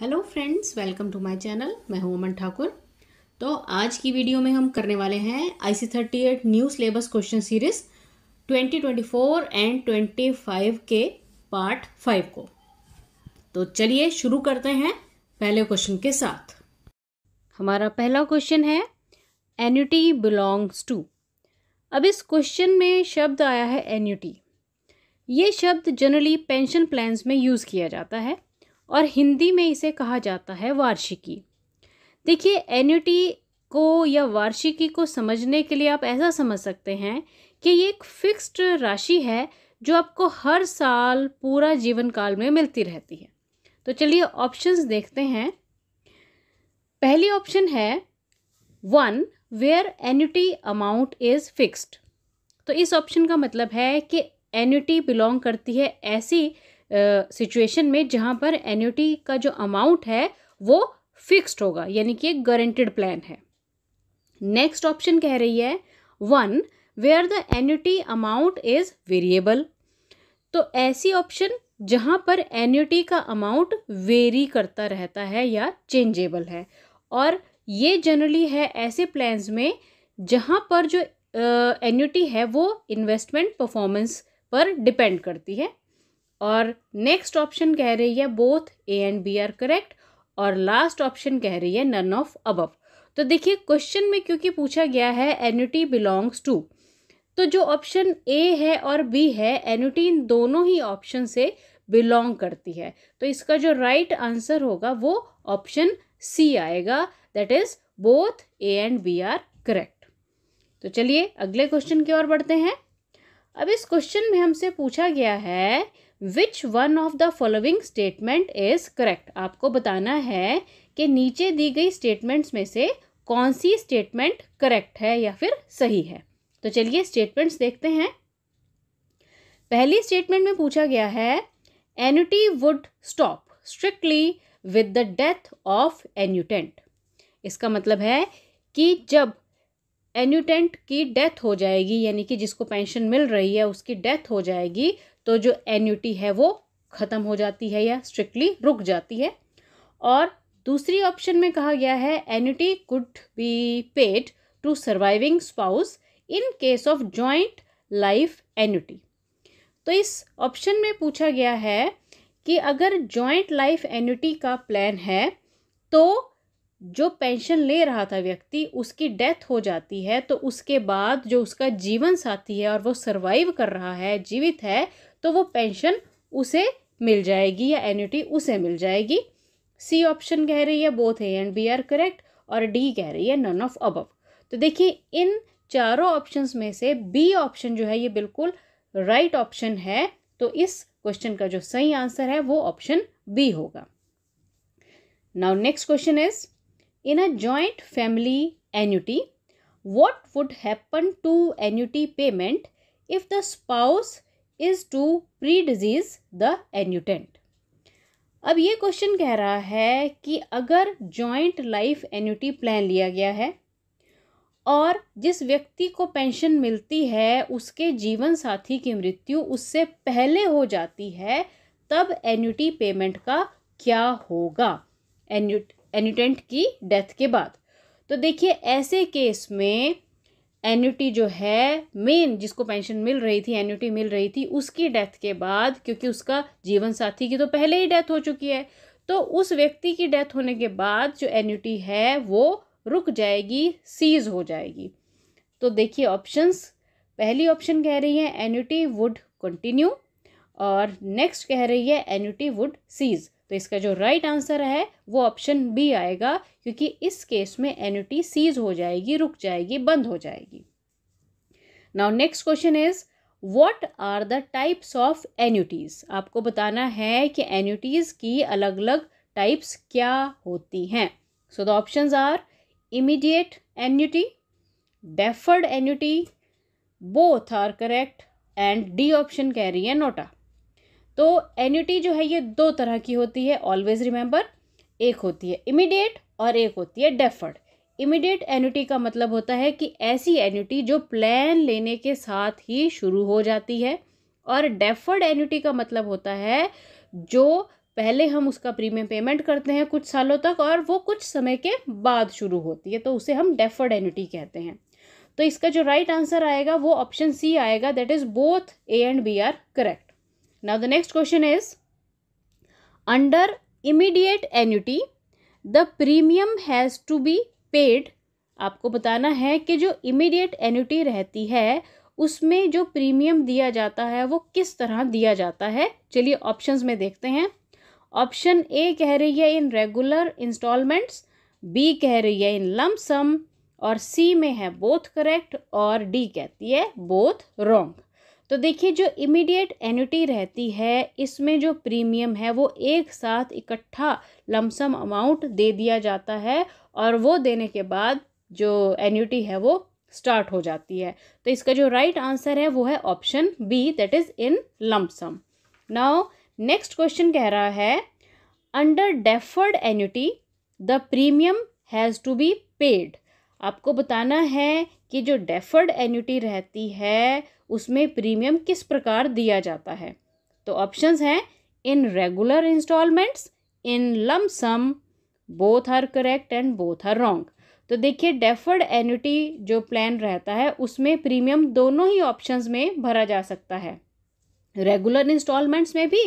Hello friends welcome to my channel मैं हूं अमन ठाकुर तो आज की वीडियो में हम करने वाले हैं I C thirty eight new syllabus question series 2024 and 25 के पार्ट फाइव को तो चलिए शुरू करते हैं पहले क्वेश्चन के साथ हमारा पहला क्वेश्चन है एन्यूटी बिलोंग्स टू अब इस क्वेश्चन में शब्द आया है एन्यूटी ये शब्द जनरली पेंशन प्लान्स में यूज़ किया जाता है और हिंदी में इसे कहा जाता है वार्षिकी देखिए एन्यूटी को या वार्षिकी को समझने के लिए आप ऐसा समझ सकते हैं कि ये एक फिक्स्ड राशि है जो आपको हर साल पूरा जीवन काल में मिलती रहती है तो चलिए ऑप्शंस देखते हैं पहली ऑप्शन है one where annuity amount is fixed तो इस ऑप्शन का मतलब है कि एन्यूटी बिलोंग करती है ऐसी सिचुएशन में जहाँ पर एन्यूटी का जो अमाउंट है वो फिक्स्ड होगा यानी कि एक गारंटेड प्लान है नेक्स्ट ऑप्शन कह रही है one where the annuity amount is variable तो ऐसी ऑप्शन जहाँ पर एन्यूटी का अमाउंट वेरी करता रहता है या चेंजेबल है और ये जनरली है ऐसे प्लान्स में जहाँ पर जो एन्यूटी है वो इन्वेस्टमेंट परफॉर्मेंस पर डिपेंड करती है और नेक्स्ट ऑप्शन कह रही है both A and B are correct और लास्ट ऑप्शन कह रही है नन ऑफ अबव तो देखिए क्वेश्चन में क्योंकि पूछा गया है एन्यूटी बिलोंग्स टू तो जो ऑप्शन ए है और बी है एन्यूटी इन दोनों ही ऑप्शन से बिलोंग करती है तो इसका जो राइट right आंसर होगा वो ऑप्शन सी आएगा that is both A and B are correct तो चलिए अगले क्वेश्चन की ओर बढ़ते हैं अब इस क्वेश्चन में हमसे पूछा गया है which one of the following statement is correct आपको बताना है कि नीचे दी गई स्टेटमेंट्स में से कौन सी स्टेटमेंट करेक्ट है या फिर सही है तो चलिए स्टेटमेंट्स देखते हैं पहली स्टेटमेंट में पूछा गया है annuity would stop strictly with the death of annuitant इसका मतलब है कि जब एन्यूटेंट की डेथ हो जाएगी यानी कि जिसको पेंशन मिल रही है उसकी डेथ हो जाएगी तो जो एन्यूटी है वो ख़त्म हो जाती है या स्ट्रिक्टली रुक जाती है और दूसरी ऑप्शन में कहा गया है annuity could be paid to surviving spouse in case of joint life annuity तो इस ऑप्शन में पूछा गया है कि अगर जॉइंट लाइफ एन्यूटी का प्लान है तो जो पेंशन ले रहा था व्यक्ति उसकी डेथ हो जाती है तो उसके बाद जो उसका जीवन साथी है और वो सर्वाइव कर रहा है जीवित है तो वो पेंशन उसे मिल जाएगी या एन्यूटी उसे मिल जाएगी सी ऑप्शन कह रही है both A and B are correct और डी कह रही है नन ऑफ अबव तो देखिए इन चारों ऑप्शंस में से बी ऑप्शन जो है ये बिल्कुल राइट right ऑप्शन है तो इस क्वेश्चन का जो सही आंसर है वो ऑप्शन बी होगा now next question is in a joint family annuity what would happen to annuity payment if the spouse is to predecease the annuitant अब ये क्वेश्चन कह रहा है कि अगर जॉइंट लाइफ एन्यूटी प्लान लिया गया है और जिस व्यक्ति को पेंशन मिलती है उसके जीवन साथी की मृत्यु उससे पहले हो जाती है तब एन्यूटी पेमेंट का क्या होगा एन्यूट एन्यूटेंट की डेथ के बाद तो देखिए ऐसे केस में एन्यूटी जो है मेन जिसको पेंशन मिल रही थी एन्यूटी मिल रही थी उसकी डेथ के बाद क्योंकि उसका जीवन साथी की तो पहले ही डेथ हो चुकी है तो उस व्यक्ति की डेथ होने के बाद जो एन्यूटी है वो रुक जाएगी सीज हो जाएगी तो देखिए ऑप्शंस पहली ऑप्शन कह रही है एन्यूटी वुड कंटिन्यू और नेक्स्ट कह रही है एन्यूटी वुड सीज़ तो इसका जो राइट right आंसर है वो ऑप्शन बी आएगा क्योंकि इस केस में एन्यूटी सीज हो जाएगी रुक जाएगी बंद हो जाएगी now next question is what are the types of annuities आपको बताना है कि एन्यूटीज़ की अलग अलग टाइप्स क्या होती हैं so the option are immediate annuity deferred annuity both are correct and D option कह रही है नोटा तो एन्यूटी जो है ये दो तरह की होती है ऑलवेज रिमेंबर एक होती है इमीडिएट और एक होती है डेफर्ड इमीडिएट एन्यूटी का मतलब होता है कि ऐसी एन्यूटी जो प्लान लेने के साथ ही शुरू हो जाती है और डेफर्ड एन्यूटी का मतलब होता है जो पहले हम उसका प्रीमियम पेमेंट करते हैं कुछ सालों तक और वो कुछ समय के बाद शुरू होती है तो उसे हम डेफर्ड एन्यूटी कहते हैं तो इसका जो राइट right आंसर आएगा वो ऑप्शन सी आएगा that is both A and B are correct now the next question is under immediate annuity the premium has to be paid आपको बताना है कि जो इमीडिएट एन्यूटी रहती है उसमें जो प्रीमियम दिया जाता है वो किस तरह दिया जाता है चलिए ऑप्शंस में देखते हैं ऑप्शन ए कह रही है इन रेगुलर इंस्टॉलमेंट्स बी कह रही है इन लम सम और सी में है बोथ करेक्ट और डी कहती है बोथ रॉन्ग तो देखिए जो इमीडिएट एन्यूटी रहती है इसमें जो प्रीमियम है वो एक साथ इकट्ठा लमसम अमाउंट दे दिया जाता है और वो देने के बाद जो एन्यूटी है वो स्टार्ट हो जाती है तो इसका जो राइट right आंसर है वो है option B that is in lump sum now next question कह रहा है under deferred annuity the premium has to be paid आपको बताना है कि जो डेफर्ड एन्यूटी रहती है उसमें प्रीमियम किस प्रकार दिया जाता है तो ऑप्शंस हैं in regular instalments in lump sum both are correct and both are wrong तो देखिए डेफर्ड एन्यूटी जो प्लान रहता है उसमें प्रीमियम दोनों ही ऑप्शंस में भरा जा सकता है रेगुलर इंस्टॉलमेंट्स में भी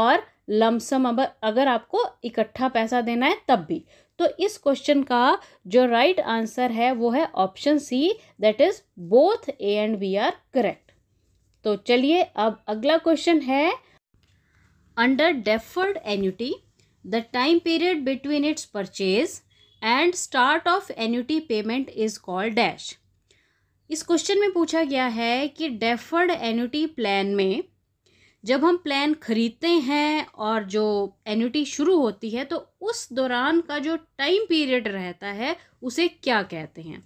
और लमसम अब अगर आपको इकट्ठा पैसा देना है तब भी तो इस क्वेश्चन का जो राइट right आंसर है वो है option C that is both A and B are correct तो चलिए अब अगला क्वेश्चन है under deferred annuity the time period between its purchase and start of annuity payment is called dash इस question में पूछा गया है कि डेफर्ड एन्यूटी प्लान में जब हम प्लान ख़रीदते हैं और जो एन्यूटी शुरू होती है तो उस दौरान का जो टाइम पीरियड रहता है उसे क्या कहते हैं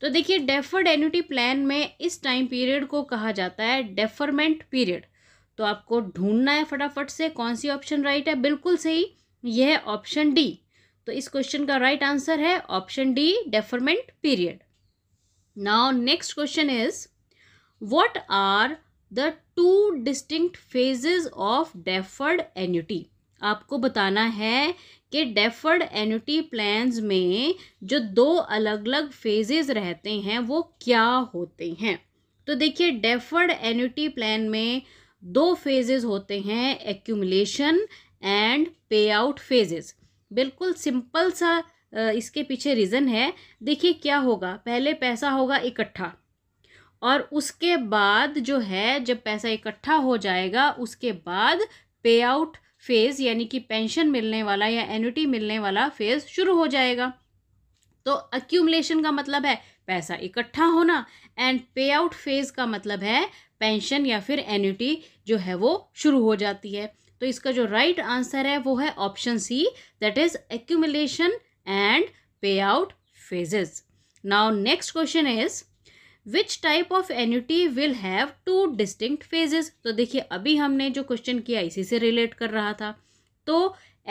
तो देखिए डेफर्ड एन्यूटी प्लान में इस टाइम पीरियड को कहा जाता है डेफरमेंट पीरियड तो आपको ढूंढना है फटाफट से कौन सी ऑप्शन राइट है बिल्कुल सही यह ऑप्शन डी तो इस क्वेश्चन का राइट right आंसर है option D deferment period now next question is what are the two distinct phases of deferred annuity आपको बताना है कि डेफर्ड एन्यूटी प्लान्स में जो दो अलग अलग फेजेस रहते हैं वो क्या होते हैं तो देखिए डेफर्ड एन्यूटी प्लान में दो फेजेस होते हैं accumulation and pay out phases बिल्कुल सिंपल सा इसके पीछे रीज़न है देखिए क्या होगा पहले पैसा होगा इकट्ठा और उसके बाद जो है जब पैसा इकट्ठा हो जाएगा उसके बाद पे आउट फेज़ यानी कि पेंशन मिलने वाला या एनुटी मिलने वाला फेज़ शुरू हो जाएगा तो अक्यूमलेशन का मतलब है पैसा इकट्ठा होना एंड पे आउट फेज़ का मतलब है पेंशन या फिर एन्यूटी जो है वो शुरू हो जाती है तो इसका जो राइट right आंसर है वो है option C that is accumulation and pay out phases now next question is which type of annuity will have two distinct phases तो देखिए अभी हमने जो क्वेश्चन किया इसी से रिलेट कर रहा था तो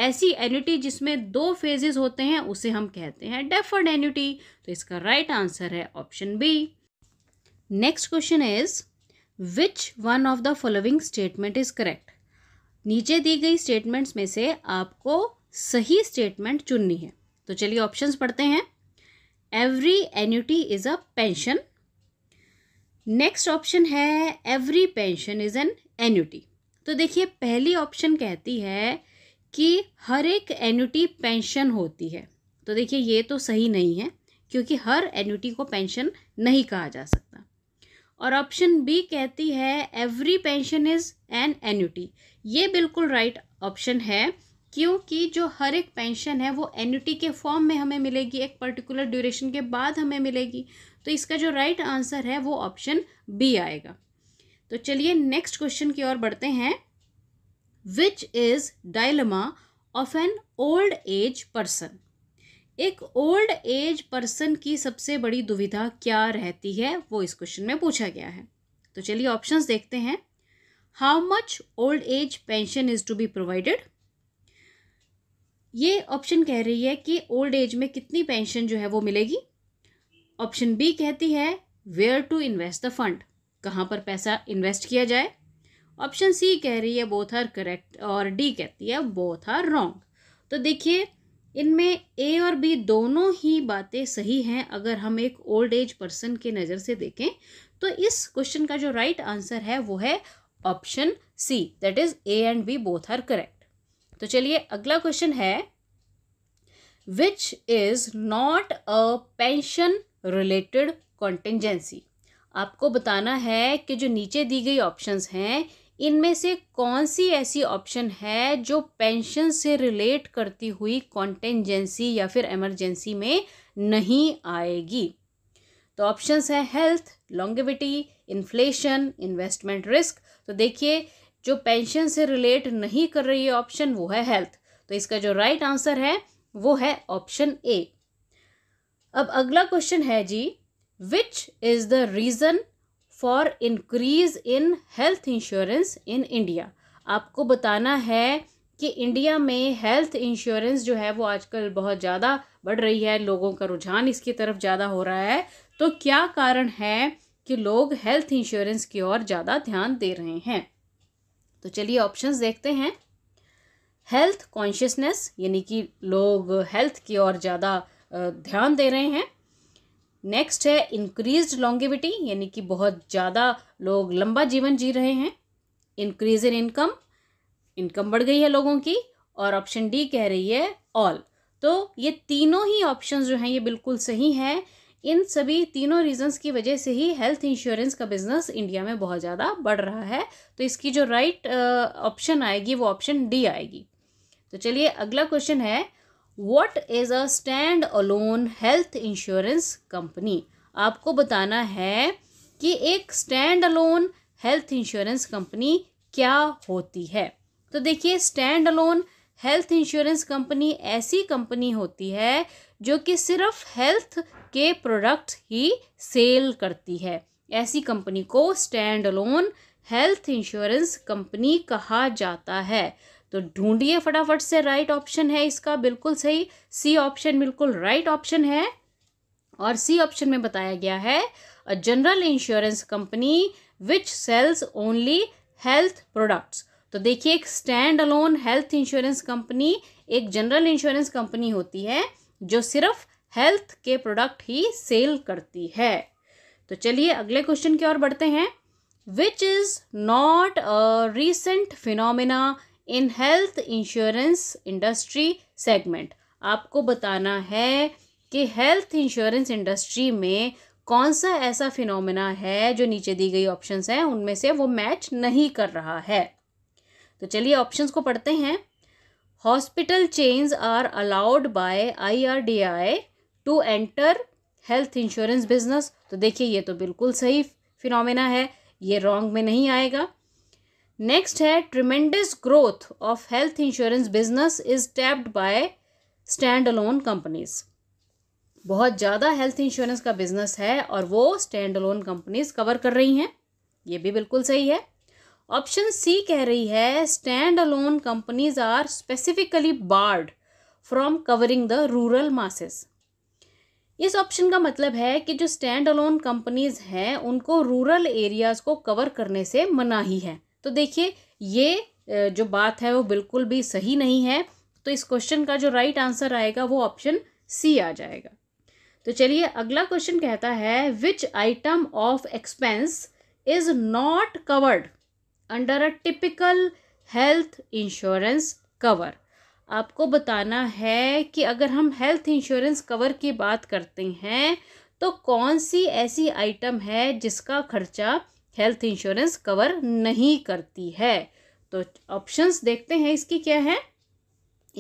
ऐसी एन्यूटी जिसमें दो फेजेस होते हैं उसे हम कहते हैं डेफर्ड एन्यूटी तो इसका राइट right आंसर है option B next question is which one of the following statement is correct नीचे दी गई स्टेटमेंट्स में से आपको सही स्टेटमेंट चुननी है तो चलिए ऑप्शंस पढ़ते हैं every annuity is a pension next option है every pension is an annuity तो देखिए पहली ऑप्शन कहती है कि हर एक एन्यूटी पेंशन होती है तो देखिए ये तो सही नहीं है क्योंकि हर एन्यूटी को पेंशन नहीं कहा जा सकता और ऑप्शन बी कहती है every pension is an annuity ये बिल्कुल राइट ऑप्शन है क्योंकि जो हर एक पेंशन है वो एन्यूटी के फॉर्म में हमें मिलेगी एक पर्टिकुलर ड्यूरेशन के बाद हमें मिलेगी तो इसका जो राइट right आंसर है वो ऑप्शन बी आएगा तो चलिए नेक्स्ट क्वेश्चन की ओर बढ़ते हैं which is dilemma of an old age person एक ओल्ड एज पर्सन की सबसे बड़ी दुविधा क्या रहती है वो इस क्वेश्चन में पूछा गया है तो चलिए ऑप्शंस देखते हैं how much old age pension is to be provided ये ऑप्शन कह रही है कि ओल्ड एज में कितनी पेंशन जो है वो मिलेगी ऑप्शन बी कहती है where to invest the fund कहाँ पर पैसा इन्वेस्ट किया जाए ऑप्शन सी कह रही है बोथ आर करेक्ट और डी कहती है बोथ आर रॉन्ग तो देखिए इनमें ए और बी दोनों ही बातें सही हैं अगर हम एक ओल्ड एज पर्सन की नज़र से देखें तो इस क्वेश्चन का जो राइट right आंसर है वो है option C that is A and B both are correct तो चलिए अगला क्वेश्चन है which is not a pension related contingency आपको बताना है कि जो नीचे दी गई ऑप्शंस हैं इनमें से कौन सी ऐसी ऑप्शन है जो पेंशन से रिलेट करती हुई कॉन्टेंजेंसी या फिर एमरजेंसी में नहीं आएगी तो ऑप्शंस हैं health longevity inflation investment risk तो देखिए जो पेंशन से रिलेट नहीं कर रही है ऑप्शन वो है हेल्थ तो इसका जो राइट right आंसर है वो है ऑप्शन ए अब अगला क्वेश्चन है जी which is the reason for increase in health insurance in India आपको बताना है कि इंडिया में हेल्थ इंश्योरेंस जो है वो आजकल बहुत ज़्यादा बढ़ रही है लोगों का रुझान इसकी तरफ ज़्यादा हो रहा है तो क्या कारण है कि लोग हेल्थ इंश्योरेंस की ओर ज़्यादा ध्यान दे रहे हैं तो चलिए ऑप्शंस देखते हैं हेल्थ कॉन्शियसनेस यानी कि लोग हेल्थ की ओर ज़्यादा ध्यान दे रहे हैं नेक्स्ट है इंक्रीज लॉन्गेविटी यानी कि बहुत ज़्यादा लोग लंबा जीवन जी रहे हैं इंक्रीज इन इनकम इनकम बढ़ गई है लोगों की और ऑप्शन डी कह रही है ऑल तो ये तीनों ही ऑप्शन जो हैं ये बिल्कुल सही है इन सभी तीनों रीजंस की वजह से ही हेल्थ इंश्योरेंस का बिजनेस इंडिया में बहुत ज़्यादा बढ़ रहा है तो इसकी जो राइट right, ऑप्शन आएगी वो ऑप्शन डी आएगी तो चलिए अगला क्वेश्चन है what is a stand alone health insurance company आपको बताना है कि एक stand alone health insurance company क्या होती है तो देखिए stand alone health insurance company ऐसी कंपनी होती है जो कि सिर्फ हेल्थ के प्रोडक्ट ही सेल करती है ऐसी कंपनी को stand alone health insurance company कहा जाता है तो ढूंढिए फटाफट से राइट ऑप्शन है इसका बिल्कुल सही सी ऑप्शन बिल्कुल राइट ऑप्शन है और सी ऑप्शन में बताया गया है a general insurance company which sells only health products तो देखिए एक stand alone health insurance company एक जनरल इंश्योरेंस कंपनी होती है जो सिर्फ हेल्थ के प्रोडक्ट ही सेल करती है तो चलिए अगले क्वेश्चन की ओर बढ़ते हैं which is not a recent phenomena in health insurance industry segment आपको बताना है कि हेल्थ इंश्योरेंस इंडस्ट्री में कौन सा ऐसा फिनोमेना है जो नीचे दी गई ऑप्शंस हैं उनमें से वो मैच नहीं कर रहा है तो चलिए ऑप्शंस को पढ़ते हैं hospital chains are allowed by IRDI to enter health insurance business तो देखिए ये तो बिल्कुल सही फिनोमेना है ये रॉन्ग में नहीं आएगा नेक्स्ट है tremendous growth of health insurance business is tapped by stand alone companies बहुत ज़्यादा हेल्थ इंश्योरेंस का बिजनेस है और वो स्टैंड अलोन कंपनीज कवर कर रही हैं ये भी बिल्कुल सही है ऑप्शन सी कह रही है stand alone companies are specifically barred from covering the rural masses इस ऑप्शन का मतलब है कि जो स्टैंड अलोन कंपनीज हैं उनको रूरल एरियाज़ को कवर करने से मनाही है तो देखिए ये जो बात है वो बिल्कुल भी सही नहीं है तो इस क्वेश्चन का जो राइट आंसर आएगा वो ऑप्शन सी आ जाएगा तो चलिए अगला क्वेश्चन कहता है which item of expense is not covered under a typical health insurance cover आपको बताना है कि अगर हम हेल्थ इंश्योरेंस कवर की बात करते हैं तो कौन सी ऐसी आइटम है जिसका खर्चा हेल्थ इंश्योरेंस कवर नहीं करती है तो ऑप्शंस देखते हैं इसकी क्या है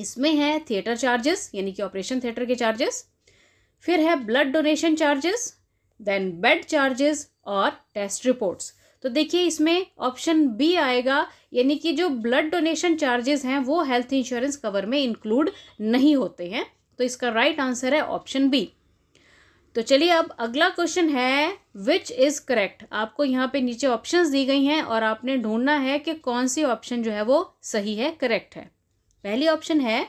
इसमें है थिएटर चार्जेस यानी कि ऑपरेशन थिएटर के चार्जेस फिर है blood donation charges then bed charges और टेस्ट रिपोर्ट्स तो देखिए इसमें ऑप्शन बी आएगा यानी कि जो ब्लड डोनेशन चार्जेस हैं वो हेल्थ इंश्योरेंस कवर में इंक्लूड नहीं होते हैं तो इसका राइट right आंसर है ऑप्शन बी तो चलिए अब अगला क्वेश्चन है विच इज़ करेक्ट आपको यहाँ पे नीचे ऑप्शंस दी गई हैं और आपने ढूंढना है कि कौन सी ऑप्शन जो है वो सही है करेक्ट है पहली ऑप्शन है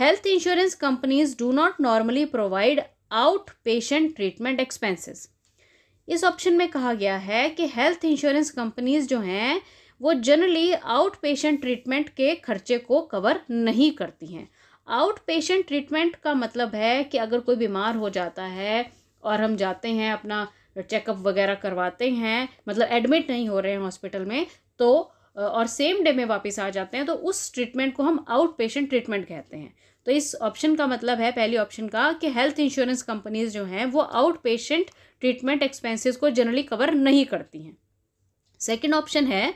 health insurance companies do not normally provide out patient treatment expenses इस ऑप्शन में कहा गया है कि हेल्थ इंश्योरेंस कंपनीज जो हैं वो जनरली आउट पेशेंट ट्रीटमेंट के खर्चे को कवर नहीं करती हैं आउट पेशेंट ट्रीटमेंट का मतलब है कि अगर कोई बीमार हो जाता है और हम जाते हैं अपना चेकअप वगैरह करवाते हैं मतलब एडमिट नहीं हो रहे हैं हॉस्पिटल में तो और सेम डे में वापस आ जाते हैं तो उस ट्रीटमेंट को हम आउट पेशेंट ट्रीटमेंट कहते हैं तो इस ऑप्शन का मतलब है पहली ऑप्शन का कि हेल्थ इंश्योरेंस कंपनीज जो हैं वो आउट पेशेंट ट्रीटमेंट एक्सपेंसेस को जनरली कवर नहीं करती हैं सेकेंड ऑप्शन है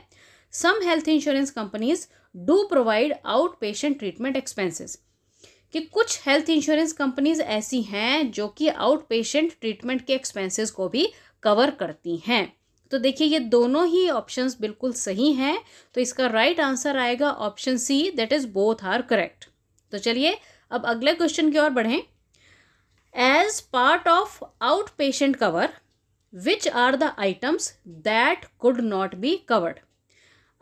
some health insurance companies do provide out patient treatment expenses कि कुछ हेल्थ इंश्योरेंस कंपनीज ऐसी हैं जो कि आउट पेशेंट ट्रीटमेंट के एक्सपेंसेस को भी कवर करती हैं तो देखिए ये दोनों ही ऑप्शंस बिल्कुल सही हैं तो इसका राइट right आंसर आएगा option C that is both are correct तो चलिए अब अगले क्वेश्चन की ओर बढ़ें as part of out patient cover which are the items that could not be covered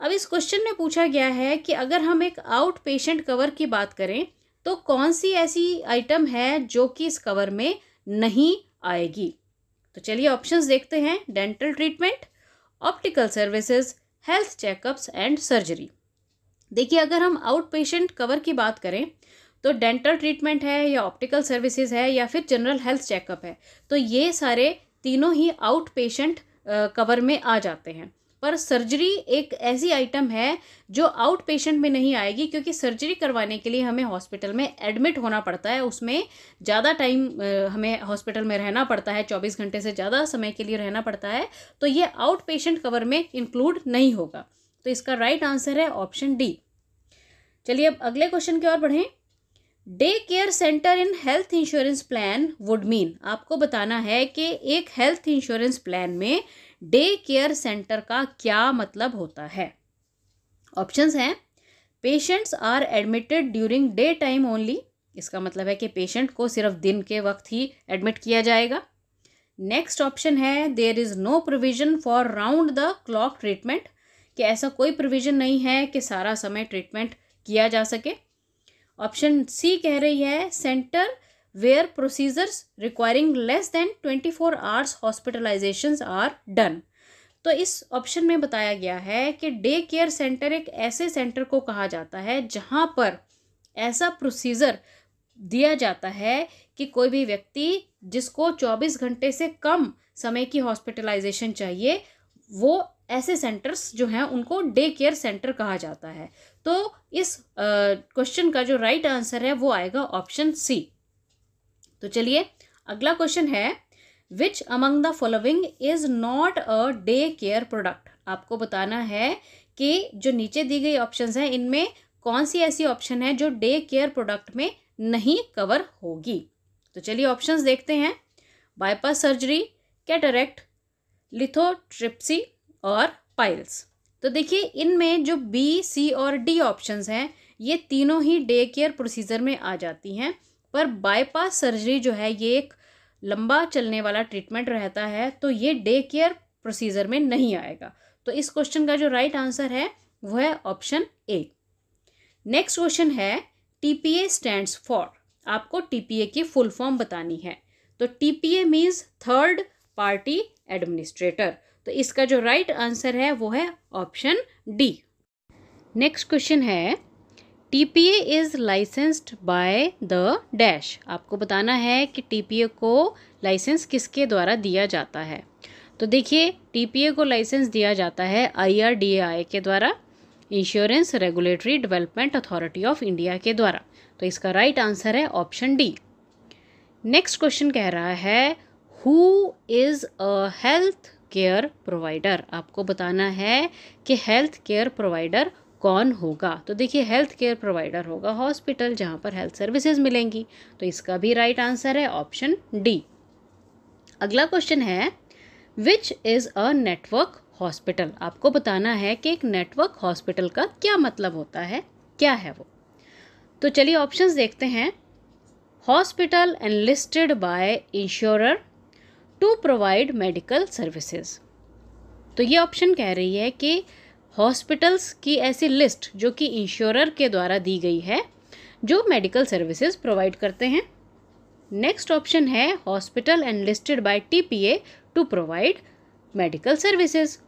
अब इस क्वेश्चन में पूछा गया है कि अगर हम एक आउट पेशेंट कवर की बात करें तो कौन सी ऐसी आइटम है जो कि इस कवर में नहीं आएगी तो चलिए ऑप्शंस देखते हैं dental treatment optical services health checkups and surgery देखिए अगर हम आउट पेशेंट कवर की बात करें तो डेंटल ट्रीटमेंट है या ऑप्टिकल सर्विसेज है या फिर जनरल हेल्थ चेकअप है तो ये सारे तीनों ही आउट पेशेंट कवर में आ जाते हैं पर सर्जरी एक ऐसी आइटम है जो आउट पेशेंट में नहीं आएगी क्योंकि सर्जरी करवाने के लिए हमें हॉस्पिटल में एडमिट होना पड़ता है उसमें ज़्यादा टाइम हमें हॉस्पिटल में रहना पड़ता है चौबीस घंटे से ज़्यादा समय के लिए रहना पड़ता है तो ये आउट पेशेंट कवर में इंक्लूड नहीं होगा तो इसका राइट आंसर है ऑप्शन डी चलिए अब अगले क्वेश्चन की ओर बढ़ें day care centre in health insurance plan would mean आपको बताना है कि एक हेल्थ इंश्योरेंस प्लान में डे केयर सेंटर का क्या मतलब होता है ऑप्शंस हैं patients are admitted during day time only इसका मतलब है कि पेशेंट को सिर्फ दिन के वक्त ही एडमिट किया जाएगा नेक्स्ट ऑप्शन है there is no provision for round the clock treatment कि ऐसा कोई प्रोविज़न नहीं है कि सारा समय ट्रीटमेंट किया जा सके ऑप्शन सी कह रही है centre where procedures requiring less than 24 hours hospitalizations are done तो इस ऑप्शन में बताया गया है कि डे केयर सेंटर एक ऐसे सेंटर को कहा जाता है जहाँ पर ऐसा प्रोसीजर दिया जाता है कि कोई भी व्यक्ति जिसको 24 घंटे से कम समय की हॉस्पिटलाइजेशन चाहिए वो ऐसे सेंटर्स जो हैं उनको डे केयर सेंटर कहा जाता है तो इस क्वेश्चन का जो राइट right आंसर है वो आएगा ऑप्शन सी तो चलिए अगला क्वेश्चन है which among the following is not a day care product आपको बताना है कि जो नीचे दी गई ऑप्शन हैं इनमें कौन सी ऐसी ऑप्शन है जो डे केयर प्रोडक्ट में नहीं कवर होगी तो चलिए ऑप्शंस देखते हैं बाईपास सर्जरी कैटरेक्ट लिथोट्रिप्सी और पाइल्स तो देखिए इनमें जो बी सी और डी ऑप्शंस हैं ये तीनों ही डे केयर प्रोसीजर में आ जाती हैं पर बाईपास सर्जरी जो है ये एक लंबा चलने वाला ट्रीटमेंट रहता है तो ये डे केयर प्रोसीजर में नहीं आएगा तो इस क्वेश्चन का जो राइट आंसर है वह है ऑप्शन ए नेक्स्ट क्वेश्चन है टीपीए स्टैंड्स फॉर आपको टीपीए की फुल फॉर्म बतानी है तो TPA means third party administrator तो इसका जो राइट right आंसर है वो है ऑप्शन डी नेक्स्ट क्वेश्चन है T P A is licensed by the dash आपको बताना है कि टी पी ए को लाइसेंस किसके द्वारा दिया जाता है तो देखिए टी पी ए को लाइसेंस दिया जाता है आई आर डी आई के द्वारा insurance regulatory development authority of India के द्वारा तो इसका राइट right आंसर है ऑप्शन डी नेक्स्ट क्वेश्चन कह रहा है who is a health care provider आपको बताना है कि हेल्थ केयर प्रोवाइडर कौन होगा तो देखिए हेल्थ केयर प्रोवाइडर होगा हॉस्पिटल जहाँ पर हेल्थ सर्विसेज मिलेंगी तो इसका भी राइट right आंसर है ऑप्शन डी अगला क्वेश्चन है which is a network hospital आपको बताना है कि एक नेटवर्क हॉस्पिटल का क्या मतलब होता है क्या है वो तो चलिए ऑप्शंस देखते हैं hospital enlisted by insurer to provide medical services तो ये ऑप्शन कह रही है कि हॉस्पिटल्स की ऐसी लिस्ट जो कि इंश्योरर के द्वारा दी गई है जो मेडिकल सर्विसेज प्रोवाइड करते हैं नेक्स्ट ऑप्शन है hospital enlisted by TPA to provide medical services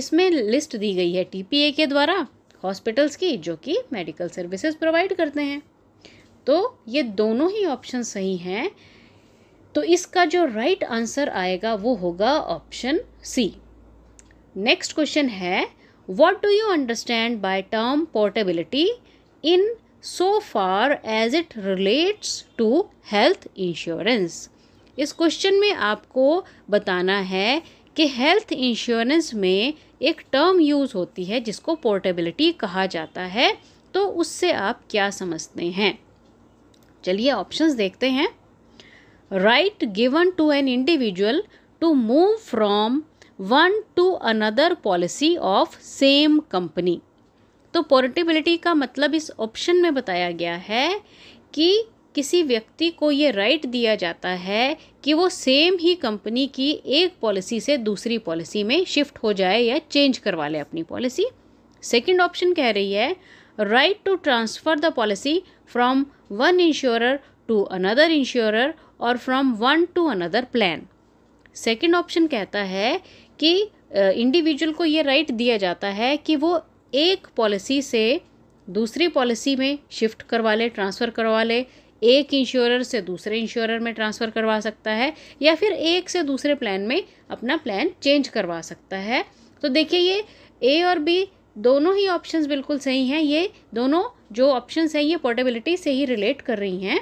इसमें लिस्ट दी गई है टीपीए के द्वारा हॉस्पिटल्स की जो कि मेडिकल सर्विसेज प्रोवाइड करते हैं तो ये दोनों ही ऑप्शन सही हैं तो इसका जो राइट right आंसर आएगा वो होगा ऑप्शन सी नेक्स्ट क्वेश्चन है what do you understand by term portability in so far as it relates to health insurance इस क्वेश्चन में आपको बताना है कि हेल्थ इंश्योरेंस में एक टर्म यूज़ होती है जिसको पोर्टेबिलिटी कहा जाता है तो उससे आप क्या समझते हैं चलिए ऑप्शंस देखते हैं right given to an individual to move from one to another policy of same company तो पोर्टेबिलिटी का मतलब इस ऑप्शन में बताया गया है कि किसी व्यक्ति को ये राइट दिया जाता है कि वो सेम ही कंपनी की एक पॉलिसी से दूसरी पॉलिसी में शिफ्ट हो जाए या चेंज करवा ले अपनी पॉलिसी सेकंड ऑप्शन कह रही है right to transfer the policy from one insurer to another insurer और from one to another plan second option कहता है कि इंडिविजुअल को ये राइट दिया जाता है कि वो एक पॉलिसी से दूसरी पॉलिसी में शिफ्ट करवा ले ट्रांसफ़र करवा ले एक इंश्योरर से दूसरे इंश्योरर में ट्रांसफ़र करवा सकता है या फिर एक से दूसरे प्लान में अपना प्लान चेंज करवा सकता है तो देखिए ये ए और बी दोनों ही ऑप्शंस बिल्कुल सही हैं ये दोनों जो ऑप्शंस हैं ये पोर्टेबिलिटी से ही रिलेट कर रही हैं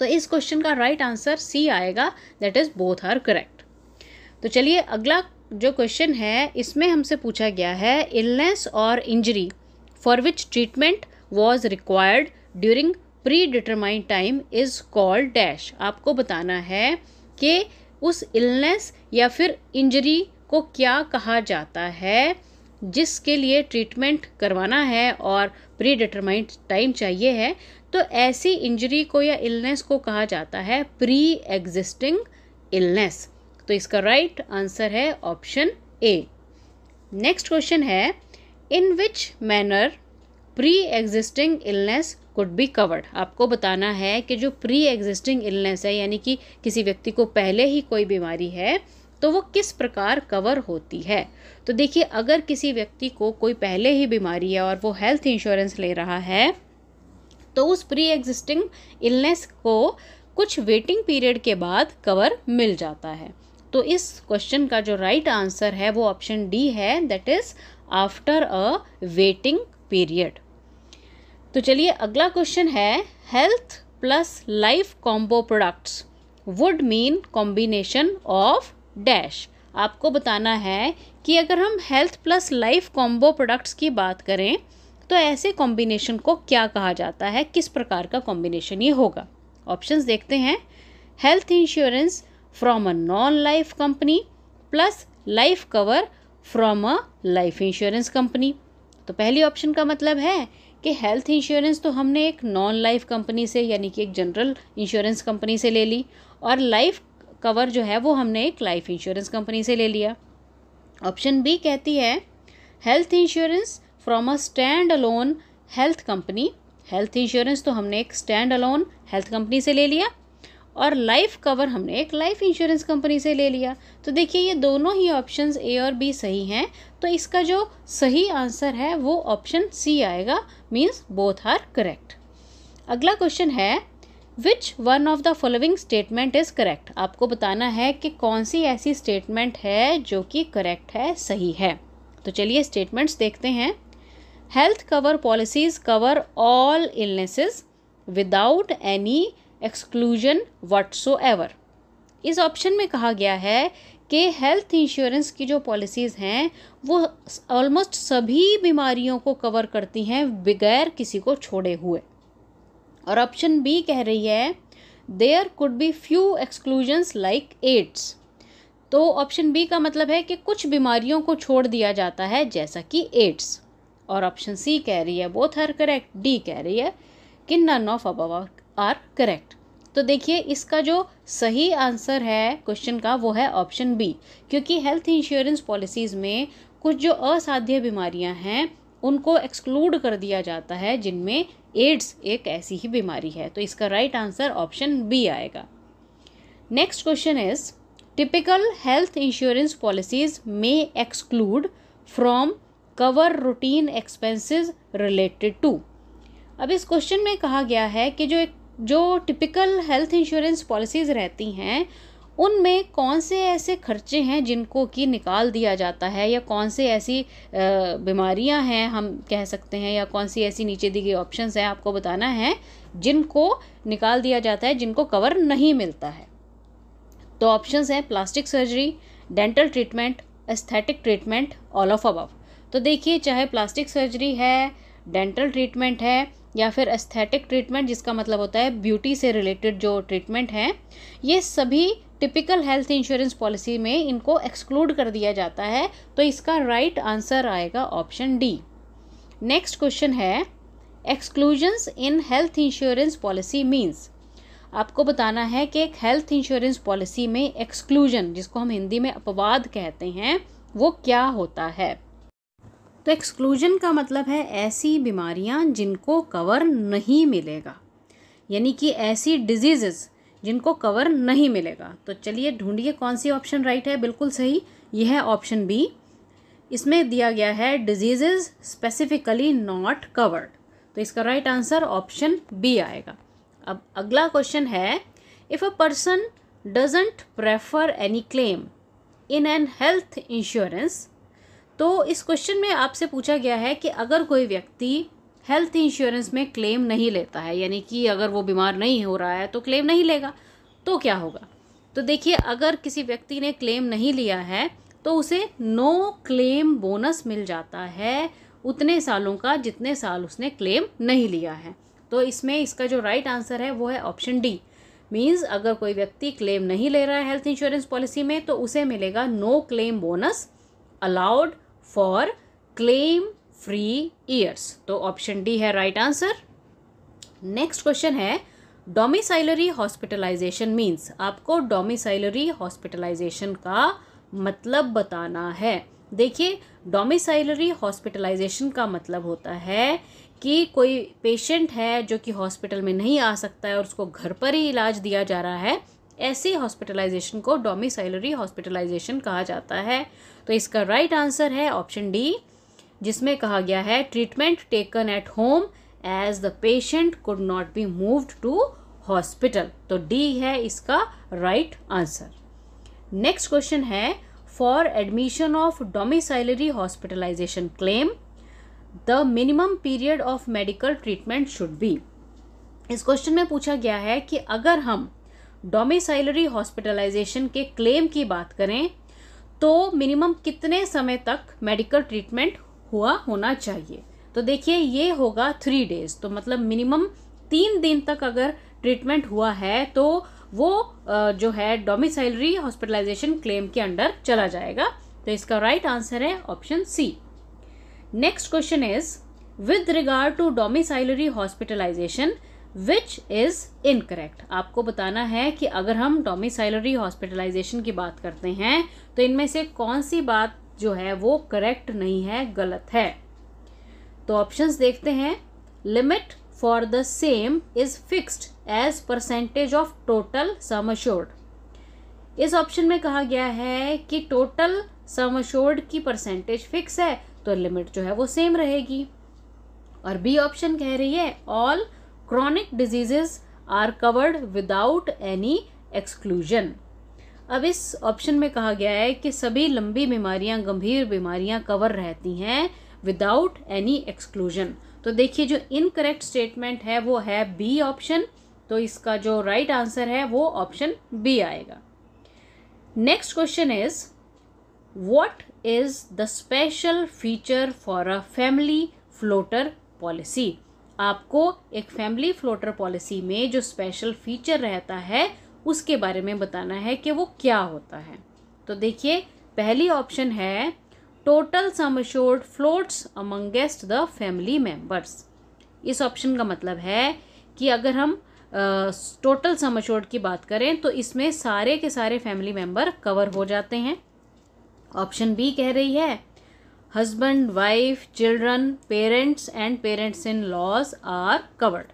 तो इस क्वेश्चन का राइट आंसर सी आएगा that is both are correct तो चलिए अगला जो क्वेश्चन है इसमें हमसे पूछा गया है इलनेस और injury for which treatment was required during pre determined time is called dash आपको बताना है कि उस इलनेस या फिर इंजरी को क्या कहा जाता है जिसके लिए ट्रीटमेंट करवाना है और प्री डिटरमाइंड टाइम चाहिए है तो ऐसी इंजरी को या इलनेस को कहा जाता है प्री एग्जिस्टिंग इलनेस तो इसका राइट right आंसर है ऑप्शन ए नेक्स्ट क्वेश्चन है in which manner pre existing illness could be covered आपको बताना है कि जो प्री एग्जिस्टिंग इलनेस है यानी कि किसी व्यक्ति को पहले ही कोई बीमारी है तो वो किस प्रकार कवर होती है तो देखिए अगर किसी व्यक्ति को कोई पहले ही बीमारी है और वो हेल्थ इंश्योरेंस ले रहा है तो उस प्री एग्जिस्टिंग इलनेस को कुछ वेटिंग पीरियड के बाद कवर मिल जाता है तो इस क्वेश्चन का जो राइट right आंसर है वो ऑप्शन डी है that is after a waiting period तो चलिए अगला क्वेश्चन है health plus life combo products would mean combination of dash आपको बताना है कि अगर हम health plus life combo products की बात करें तो ऐसे कॉम्बिनेशन को क्या कहा जाता है किस प्रकार का कॉम्बिनेशन ये होगा ऑप्शंस देखते हैं health insurance from a non-life company plus life cover from a life insurance company. तो पहली ऑप्शन का मतलब है कि हेल्थ इंश्योरेंस तो हमने एक नॉन लाइफ कंपनी से यानी कि एक जनरल इंश्योरेंस कंपनी से ले ली और लाइफ कवर जो है वो हमने एक लाइफ इंश्योरेंस कंपनी से ले लिया ऑप्शन बी कहती है health insurance from a stand alone health company health insurance तो हमने एक स्टैंड अलोन हेल्थ कंपनी से ले लिया और लाइफ कवर हमने एक लाइफ इंश्योरेंस कंपनी से ले लिया तो देखिए ये दोनों ही ऑप्शन ए और बी सही हैं तो इसका जो सही आंसर है वो ऑप्शन सी आएगा मीन्स बोथ आर करेक्ट अगला क्वेश्चन है which one of the following statement is correct आपको बताना है कि कौन सी ऐसी स्टेटमेंट है जो कि करेक्ट है सही है तो चलिए स्टेटमेंट्स देखते हैं health cover policies cover all illnesses without any exclusion whatsoever इस ऑप्शन में कहा गया है कि हेल्थ इंश्योरेंस की जो पॉलिसीज़ हैं वो ऑलमोस्ट सभी बीमारियों को कवर करती हैं बगैर किसी को छोड़े हुए और ऑप्शन बी कह रही है there could be few exclusions like AIDS तो ऑप्शन बी का मतलब है कि कुछ बीमारियों को छोड़ दिया जाता है जैसा कि एड्स और ऑप्शन सी कह रही है बोथ हर करेक्ट डी कह रही है कि none of about are correct तो देखिए इसका जो सही आंसर है क्वेश्चन का वो है ऑप्शन बी क्योंकि हेल्थ इंश्योरेंस पॉलिसीज़ में कुछ जो असाध्य बीमारियां हैं उनको एक्सक्लूड कर दिया जाता है जिनमें एड्स एक ऐसी ही बीमारी है तो इसका राइट आंसर ऑप्शन बी आएगा next question is typical health insurance policies may exclude from cover routine expenses related to अब इस क्वेश्चन में कहा गया है कि जो एक जो टिपिकल हेल्थ इंश्योरेंस पॉलिसीज़ रहती हैं उनमें कौन से ऐसे खर्चे हैं जिनको कि निकाल दिया जाता है या कौन से ऐसी बीमारियां हैं हम कह सकते हैं या कौन सी ऐसी नीचे दी गई ऑप्शंस हैं आपको बताना है जिनको निकाल दिया जाता है जिनको कवर नहीं मिलता है तो ऑप्शंस हैं plastic surgery dental treatment aesthetic treatment all of above तो देखिए चाहे प्लास्टिक सर्जरी है डेंटल ट्रीटमेंट है या फिर एस्थेटिक ट्रीटमेंट जिसका मतलब होता है ब्यूटी से रिलेटेड जो ट्रीटमेंट है ये सभी टिपिकल हेल्थ इंश्योरेंस पॉलिसी में इनको एक्सक्लूड कर दिया जाता है तो इसका राइट right आंसर आएगा ऑप्शन डी नेक्स्ट क्वेश्चन है exclusions in health insurance policy means आपको बताना है कि एक हेल्थ इंश्योरेंस पॉलिसी में एक्सक्लूजन जिसको हम हिंदी में अपवाद कहते हैं वो क्या होता है तो एक्सक्लूजन का मतलब है ऐसी बीमारियां जिनको कवर नहीं मिलेगा यानी कि ऐसी डिजीज़ जिनको कवर नहीं मिलेगा तो चलिए ढूंढिए कौन सी ऑप्शन राइट है बिल्कुल सही यह है ऑप्शन बी इसमें दिया गया है डिजीज़ स्पेसिफिकली नॉट कवर्ड तो इसका राइट आंसर ऑप्शन बी आएगा अब अगला क्वेश्चन है if a person doesn't prefer any claim in an health insurance तो इस क्वेश्चन में आपसे पूछा गया है कि अगर कोई व्यक्ति हेल्थ इंश्योरेंस में क्लेम नहीं लेता है यानी कि अगर वो बीमार नहीं हो रहा है तो क्लेम नहीं लेगा तो क्या होगा तो देखिए अगर किसी व्यक्ति ने क्लेम नहीं लिया है तो उसे नो क्लेम बोनस मिल जाता है उतने सालों का जितने साल उसने क्लेम नहीं लिया है तो इसमें इसका जो राइट right आंसर है वो है ऑप्शन डी मीन्स अगर कोई व्यक्ति क्लेम नहीं ले रहा है हेल्थ इंश्योरेंस पॉलिसी में तो उसे मिलेगा no claim bonus allowed for claim free years तो ऑप्शन डी है राइट आंसर नेक्स्ट क्वेश्चन है डोमिसाइलरी हॉस्पिटलाइजेशन मीन्स आपको डोमिसाइलरी हॉस्पिटलाइजेशन का मतलब बताना है देखिए डोमिसाइलरी हॉस्पिटलाइजेशन का मतलब होता है कि कोई पेशेंट है जो कि हॉस्पिटल में नहीं आ सकता है और उसको घर पर ही इलाज दिया जा रहा है ऐसी हॉस्पिटलाइजेशन को डोमिसाइलरी हॉस्पिटलाइजेशन कहा जाता है तो इसका राइट right आंसर है ऑप्शन डी जिसमें कहा गया है treatment taken at home as the patient could not be moved to hospital तो डी है इसका right right answer next question है for admission of domiciliary hospitalization claim the minimum period of medical treatment should be इस question में पूछा गया है कि अगर हम डोमिसाइलरी हॉस्पिटलाइजेशन के क्लेम की बात करें तो मिनिमम कितने समय तक मेडिकल ट्रीटमेंट हुआ होना चाहिए तो देखिए ये होगा थ्री डेज तो मतलब मिनिमम तीन दिन तक अगर ट्रीटमेंट हुआ है तो वो जो है डोमिसाइलरी हॉस्पिटलाइजेशन क्लेम के अंडर चला जाएगा तो इसका राइट right आंसर है option C next question is with regard to domiciliary hospitalization which is incorrect आपको बताना है कि अगर हम डोमिसाइलरी हॉस्पिटलाइजेशन की बात करते हैं तो इनमें से कौन सी बात जो है वो करेक्ट नहीं है गलत है तो ऑप्शंस देखते हैं limit for the same is fixed as percentage of total sum assured इस ऑप्शन में कहा गया है कि टोटल सम अश्योर्ड की परसेंटेज फिक्स है तो लिमिट जो है वो सेम रहेगी और बी ऑप्शन कह रही है all chronic diseases are covered without any exclusion अब इस ऑप्शन में कहा गया है कि सभी लंबी बीमारियां गंभीर बीमारियां कवर रहती हैं विदाउट एनी एक्सक्लूजन तो देखिए जो इनकरेक्ट स्टेटमेंट है वो है बी ऑप्शन तो इसका जो राइट right आंसर है वो ऑप्शन बी आएगा next question is what is the special feature for a family floater policy आपको एक फैमिली फ्लोटर पॉलिसी में जो स्पेशल फीचर रहता है उसके बारे में बताना है कि वो क्या होता है तो देखिए पहली ऑप्शन है total sum assured floats amongst the family members इस ऑप्शन का मतलब है कि अगर हम टोटल सम अश्योर्ड की बात करें तो इसमें सारे के सारे फैमिली मेम्बर कवर हो जाते हैं ऑप्शन बी कह रही है husband wife children parents and parents in laws are covered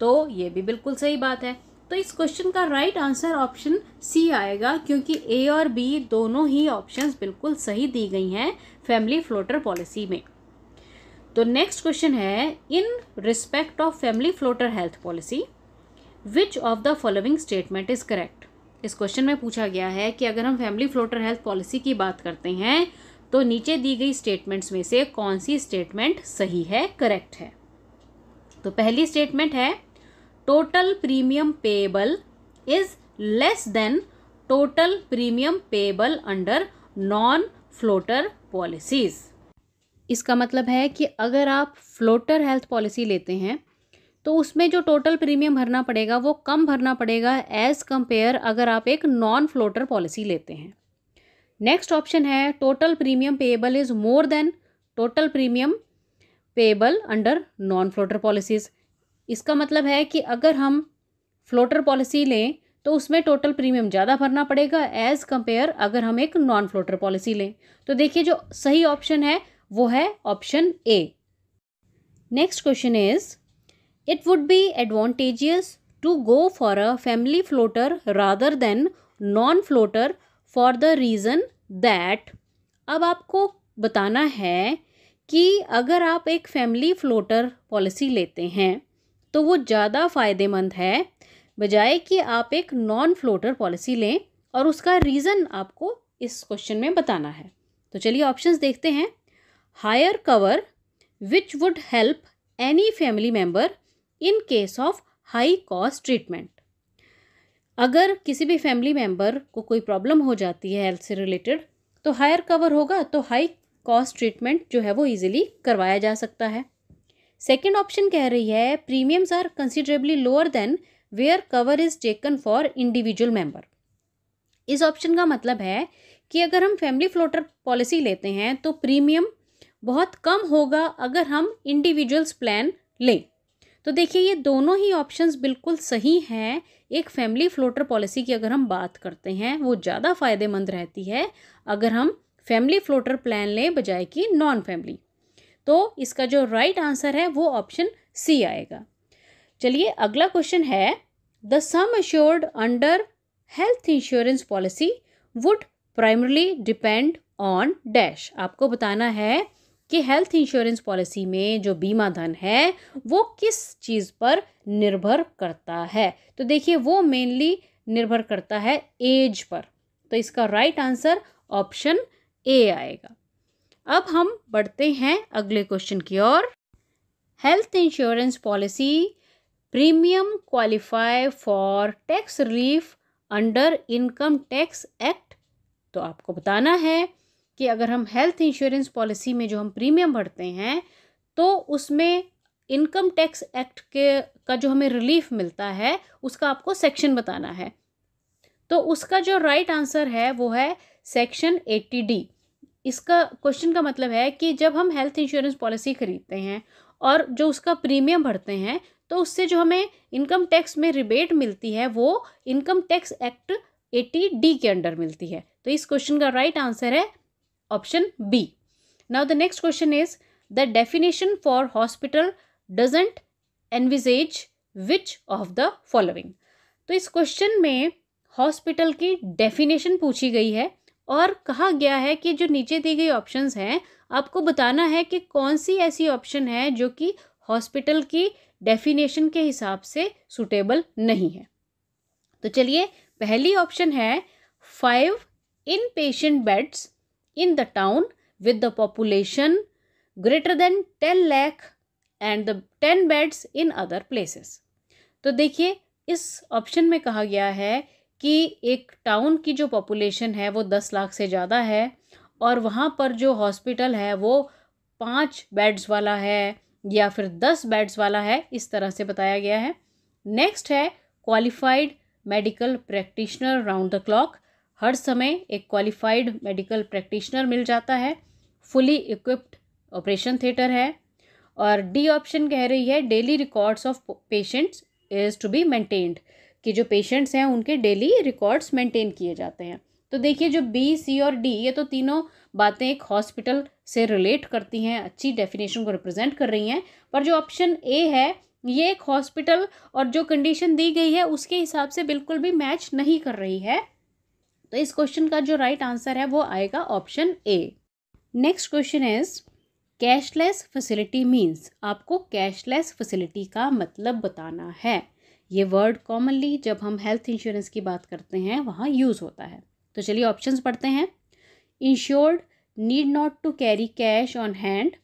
तो ये भी बिल्कुल सही बात है तो इस क्वेश्चन का राइट आंसर ऑप्शन सी आएगा क्योंकि ए और बी दोनों ही ऑप्शंस बिल्कुल सही दी गई हैं फैमिली फ्लोटर पॉलिसी में तो नेक्स्ट क्वेश्चन है in respect of family floater health policy which of the following statement is correct इस क्वेश्चन में पूछा गया है कि अगर हम फैमिली फ्लोटर हेल्थ पॉलिसी की बात करते हैं तो नीचे दी गई स्टेटमेंट्स में से कौन सी स्टेटमेंट सही है करेक्ट है तो पहली स्टेटमेंट है total premium payable is less than total premium payable under non floater policies इसका मतलब है कि अगर आप फ्लोटर हेल्थ पॉलिसी लेते हैं तो उसमें जो टोटल प्रीमियम भरना पड़ेगा वो कम भरना पड़ेगा एज़ कम्पेयर अगर आप एक नॉन फ्लोटर पॉलिसी लेते हैं नेक्स्ट ऑप्शन है total premium payable is more than total premium payable under non floater policies इसका मतलब है कि अगर हम फ्लोटर पॉलिसी लें तो उसमें टोटल प्रीमियम ज़्यादा भरना पड़ेगा एज़ कंपेयर अगर हम एक नॉन फ्लोटर पॉलिसी लें तो देखिए जो सही ऑप्शन है वो है option A next question is it would be advantageous to go for a family floater rather than non floater for the reason that अब आपको बताना है कि अगर आप एक फैमिली फ्लोटर पॉलिसी लेते हैं तो वो ज़्यादा फ़ायदेमंद है बजाय कि आप एक नॉन फ्लोटर पॉलिसी लें और उसका रीज़न आपको इस क्वेश्चन में बताना है तो चलिए ऑप्शंस देखते हैं higher cover which would help any family member in case of high cost treatment अगर किसी भी फैमिली मेम्बर को कोई प्रॉब्लम हो जाती है हेल्थ से रिलेटेड तो हायर कवर होगा तो हाई कॉस्ट ट्रीटमेंट जो है वो ईज़िली करवाया जा सकता है सेकेंड ऑप्शन कह रही है premiums are considerably lower than where cover is taken for individual member इस ऑप्शन का मतलब है कि अगर हम फैमिली फ्लोटर पॉलिसी लेते हैं तो प्रीमियम बहुत कम होगा अगर हम इंडिविजुअल्स प्लान लें तो देखिए ये दोनों ही ऑप्शंस बिल्कुल सही हैं एक फैमिली फ्लोटर पॉलिसी की अगर हम बात करते हैं वो ज़्यादा फ़ायदेमंद रहती है अगर हम फैमिली फ्लोटर प्लान लें बजाय कि नॉन फैमिली तो इसका जो राइट आंसर है वो ऑप्शन सी आएगा चलिए अगला क्वेश्चन है the sum assured under health insurance policy would primarily depend on dash आपको बताना है कि हेल्थ इंश्योरेंस पॉलिसी में जो बीमा धन है वो किस चीज़ पर निर्भर करता है तो देखिए वो मेनली निर्भर करता है एज पर तो इसका राइट आंसर ऑप्शन ए आएगा अब हम बढ़ते हैं अगले क्वेश्चन की ओर health insurance policy premium qualify for tax relief under income tax act तो आपको बताना है कि अगर हम हेल्थ इंश्योरेंस पॉलिसी में जो हम प्रीमियम भरते हैं तो उसमें इनकम टैक्स एक्ट के का जो हमें रिलीफ मिलता है उसका आपको सेक्शन बताना है तो उसका जो राइट right आंसर है वो है सेक्शन एट्टी डी इसका क्वेश्चन का मतलब है कि जब हम हेल्थ इंश्योरेंस पॉलिसी खरीदते हैं और जो उसका प्रीमियम भरते हैं तो उससे जो हमें इनकम टैक्स में रिबेट मिलती है वो income tax act eighty D के अंडर मिलती है तो इस क्वेश्चन का राइट right आंसर है option B. Now the next question is the definition for hospital doesn't envisage which of the following. तो इस क्वेश्चन में हॉस्पिटल की डेफिनेशन पूछी गई है और कहा गया है कि जो नीचे दी गई ऑप्शंस हैं आपको बताना है कि कौन सी ऐसी ऑप्शन है जो कि हॉस्पिटल की डेफिनेशन के हिसाब से सुटेबल नहीं है तो चलिए पहली ऑप्शन है five in patient beds in the town with the population greater than 10 lakh and the ten beds in other places तो देखिए इस ऑप्शन में कहा गया है कि एक टाउन की जो पॉपुलेशन है वो दस लाख से ज़्यादा है और वहाँ पर जो हॉस्पिटल है वो पाँच बेड्स वाला है या फिर दस बेड्स वाला है इस तरह से बताया गया है नेक्स्ट है qualified medical practitioner round the clock हर समय एक क्वालिफाइड मेडिकल प्रैक्टिशनर मिल जाता है फुली इक्विप्ड ऑपरेशन थिएटर है और डी ऑप्शन कह रही है daily records of patients is to be maintained कि जो पेशेंट्स हैं उनके डेली रिकॉर्ड्स मेंटेन किए जाते हैं तो देखिए जो बी सी और डी ये तो तीनों बातें एक हॉस्पिटल से रिलेट करती हैं अच्छी डेफिनेशन को रिप्रेजेंट कर रही हैं पर जो ऑप्शन ए है ये एक हॉस्पिटल और जो कंडीशन दी गई है उसके हिसाब से बिल्कुल भी मैच नहीं कर रही है तो इस क्वेश्चन का जो राइट right आंसर है वो आएगा option A next question is cashless facility means आपको कैशलेस फैसिलिटी का मतलब बताना है ये वर्ड कॉमनली जब हम हेल्थ इंश्योरेंस की बात करते हैं वहाँ यूज़ होता है तो चलिए ऑप्शंस पढ़ते हैं insured need not to carry cash on hand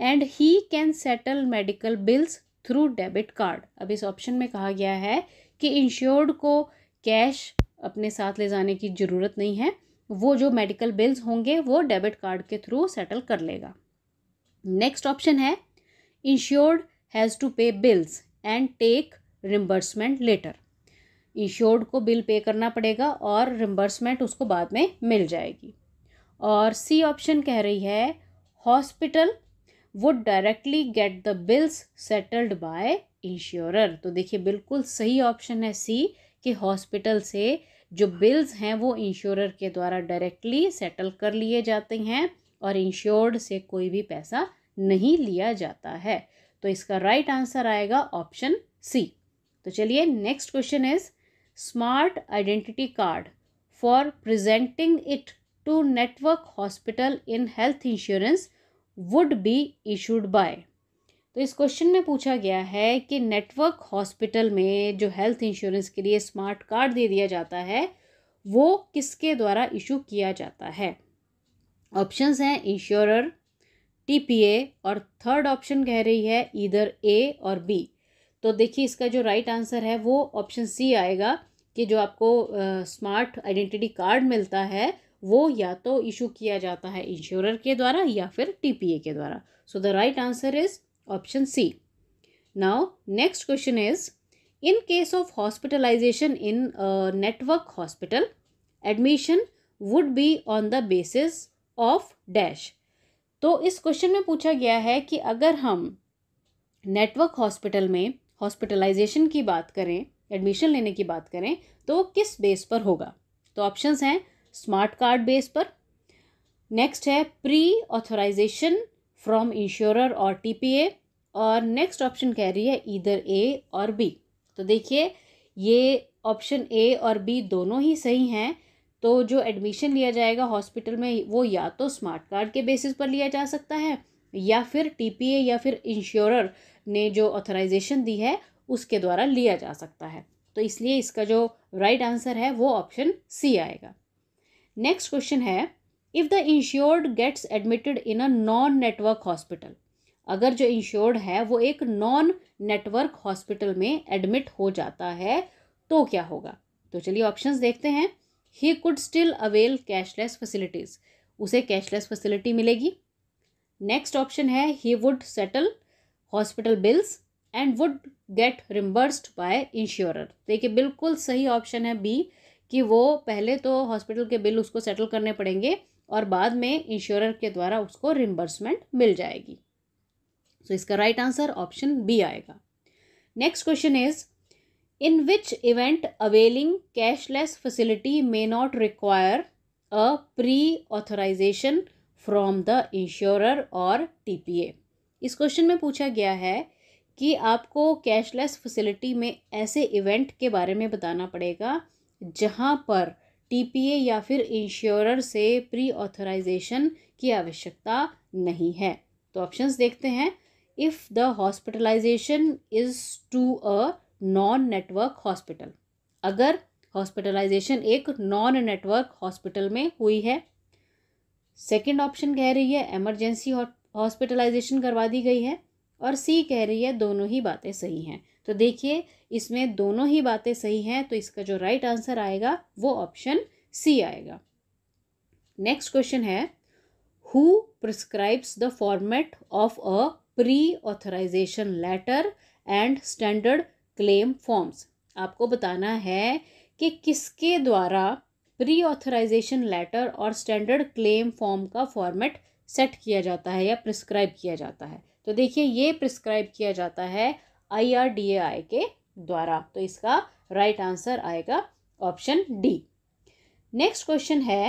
and he can settle medical bills through debit card अब इस ऑप्शन में कहा गया है कि इंश्योर्ड को कैश अपने साथ ले जाने की ज़रूरत नहीं है वो जो मेडिकल बिल्स होंगे वो डेबिट कार्ड के थ्रू सेटल कर लेगा नेक्स्ट ऑप्शन है insured has to pay bills and take reimbursement later insured को बिल पे करना पड़ेगा और रिम्बर्समेंट उसको बाद में मिल जाएगी और सी ऑप्शन कह रही है hospital would directly get the bills settled by insurer तो देखिए बिल्कुल सही ऑप्शन है सी कि हॉस्पिटल से जो बिल्स हैं वो इंश्योरर के द्वारा डायरेक्टली सेटल कर लिए जाते हैं और इंश्योर्ड से कोई भी पैसा नहीं लिया जाता है तो इसका राइट right आंसर आएगा ऑप्शन सी तो चलिए next question is smart identity card for presenting it to network hospital in health insurance would be issued by तो इस क्वेश्चन में पूछा गया है कि नेटवर्क हॉस्पिटल में जो हेल्थ इंश्योरेंस के लिए स्मार्ट कार्ड दे दिया जाता है वो किसके द्वारा इशू किया जाता है ऑप्शंस हैं इंश्योरर टीपीए और थर्ड ऑप्शन कह रही है इधर ए और बी तो देखिए इसका जो राइट right आंसर है वो ऑप्शन सी आएगा कि जो आपको स्मार्ट आइडेंटिटी कार्ड मिलता है वो या तो इशू किया जाता है इंश्योरर के द्वारा या फिर टीपीए के द्वारा so the right answer is option C now next question is in case of hospitalization in network hospital admission would be on the basis of dash तो इस क्वेश्चन में पूछा गया है कि अगर हम नेटवर्क हॉस्पिटल में हॉस्पिटलाइजेशन की बात करें एडमिशन लेने की बात करें तो किस बेस पर होगा तो ऑप्शंस हैं स्मार्ट कार्ड बेस पर नेक्स्ट है प्री ऑथोराइजेशन फ्रॉम इंश्योरर और टीपीए और नेक्स्ट ऑप्शन कह रही है इधर ए और बी तो देखिए ये ऑप्शन ए और बी दोनों ही सही हैं तो जो एडमिशन लिया जाएगा हॉस्पिटल में वो या तो स्मार्ट कार्ड के बेसिस पर लिया जा सकता है या फिर टीपीए या फिर इंश्योरर ने जो ऑथराइजेशन दी है उसके द्वारा लिया जा सकता है तो इसलिए इसका जो राइट right आंसर है वो ऑप्शन सी आएगा नेक्स्ट क्वेश्चन है if the insured gets admitted in a non network hospital अगर जो इंश्योर्ड है वो एक नॉन नेटवर्क हॉस्पिटल में एडमिट हो जाता है तो क्या होगा तो चलिए ऑप्शंस देखते हैं he could still avail cashless facilities उसे कैशलेस फैसिलिटी मिलेगी नेक्स्ट ऑप्शन है he would settle hospital bills and would get reimbursed by insurer देखिए बिल्कुल सही ऑप्शन है बी कि वो पहले तो हॉस्पिटल के बिल उसको सेटल करने पड़ेंगे और बाद में इंश्योर के द्वारा उसको रिम्बर्समेंट मिल जाएगी सो so, इसका राइट आंसर ऑप्शन बी आएगा next question is in which event availing cashless facility may not require a pre authorization from the insurer और टीपीए इस क्वेश्चन में पूछा गया है कि आपको कैशलेस फैसिलिटी में ऐसे इवेंट के बारे में बताना पड़ेगा जहाँ पर टीपीए या फिर इंश्योरर से प्री ऑथराइजेशन की आवश्यकता नहीं है तो ऑप्शंस देखते हैं if the hospitalization is to a non network hospital अगर हॉस्पिटलाइजेशन एक नॉन नेटवर्क हॉस्पिटल में हुई है सेकंड ऑप्शन कह रही है एमरजेंसी हॉस्पिटलाइजेशन करवा दी गई है और सी कह रही है दोनों ही बातें सही हैं तो देखिए इसमें दोनों ही बातें सही हैं तो इसका जो राइट आंसर आएगा वो ऑप्शन सी आएगा नेक्स्ट क्वेश्चन है who prescribes the format of a pre authorization letter and standard claim forms आपको बताना है कि किसके द्वारा प्री ऑथराइजेशन लेटर और स्टैंडर्ड क्लेम फॉर्म का फॉर्मेट सेट किया जाता है या प्रिस्क्राइब किया जाता है तो देखिए ये प्रिस्क्राइब किया जाता है आई आर डी ए आई के द्वारा तो इसका राइट right आंसर आएगा ऑप्शन डी नेक्स्ट क्वेश्चन है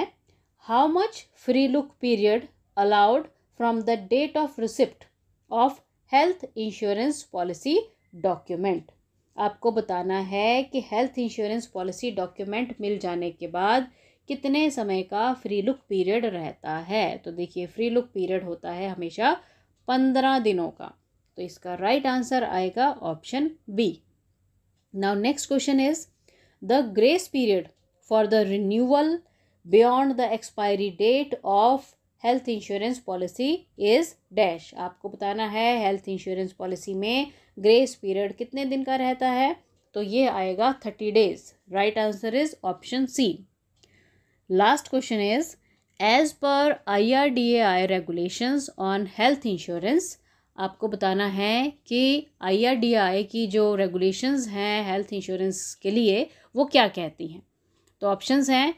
how much free look period allowed from the date of receipt of health insurance policy document आपको बताना है कि हेल्थ इंश्योरेंस पॉलिसी डॉक्यूमेंट मिल जाने के बाद कितने समय का फ्री लुक पीरियड रहता है तो देखिए फ्री लुक पीरियड होता है हमेशा पंद्रह दिनों का तो इसका राइट आंसर आएगा option B now next question is the grace period for the renewal beyond the expiry date of health insurance policy is dash आपको बताना है हेल्थ इंश्योरेंस पॉलिसी में ग्रेस पीरियड कितने दिन का रहता है तो ये आएगा thirty days right answer is option C last question is as per I R D A I regulations on health insurance आपको बताना है कि आई की जो रेगुलेशंस हैं हेल्थ इंश्योरेंस के लिए वो क्या कहती हैं तो ऑप्शंस हैं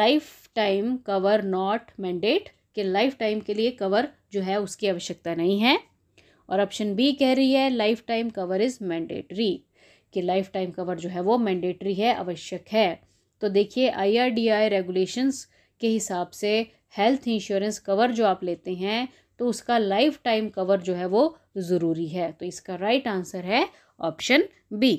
life time cover not mandate कि लाइफ टाइम के लिए कवर जो है उसकी आवश्यकता नहीं है और ऑप्शन बी कह रही है life time cover is mandatory कि लाइफ टाइम कवर जो है वो मैंडेटरी है आवश्यक है तो देखिए आई रेगुलेशंस के हिसाब से हेल्थ इंश्योरेंस कवर जो आप लेते हैं तो उसका लाइफ टाइम कवर जो है वो ज़रूरी है तो इसका राइट आंसर है ऑप्शन बी